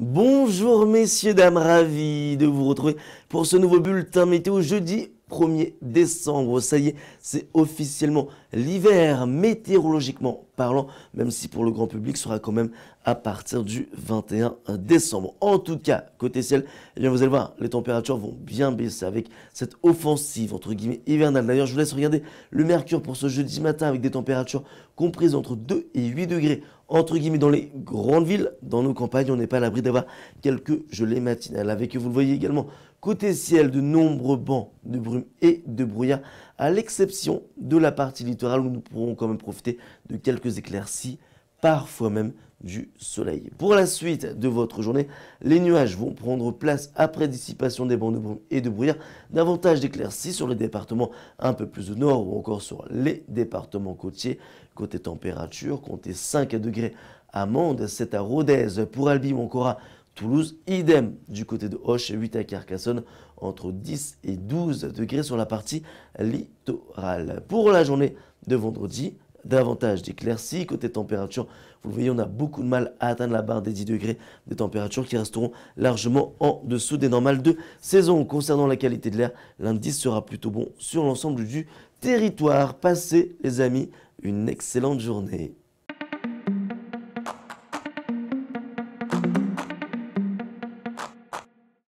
Bonjour messieurs, dames, ravis de vous retrouver pour ce nouveau bulletin météo jeudi 1er décembre. Ça y est, c'est officiellement l'hiver météorologiquement parlant, même si pour le grand public sera quand même à partir du 21 décembre. En tout cas, côté ciel, eh vous allez voir, les températures vont bien baisser avec cette offensive entre guillemets hivernale. D'ailleurs, je vous laisse regarder le mercure pour ce jeudi matin avec des températures comprises entre 2 et 8 degrés entre guillemets dans les grandes villes, dans nos campagnes, on n'est pas à l'abri d'avoir quelques gelées matinales. Avec, vous le voyez également, côté ciel, de nombreux bancs de brume et de brouillard, à l'exception de la partie littorale où nous pourrons quand même profiter de quelques quelques éclaircies, parfois même du soleil. Pour la suite de votre journée, les nuages vont prendre place après dissipation des bandes de brume et de brouillard. Davantage d'éclaircies sur les départements un peu plus au nord ou encore sur les départements côtiers. Côté température, comptez 5 degrés à Mende, 7 à Rodez, pour Albi ou encore à Toulouse. Idem du côté de Hoche, 8 à Carcassonne, entre 10 et 12 degrés sur la partie littorale. Pour la journée de vendredi, davantage d'éclaircies. Côté température, vous le voyez, on a beaucoup de mal à atteindre la barre des 10 degrés, des températures qui resteront largement en dessous des normales de saison. Concernant la qualité de l'air, l'indice sera plutôt bon sur l'ensemble du territoire. Passez, les amis, une excellente journée.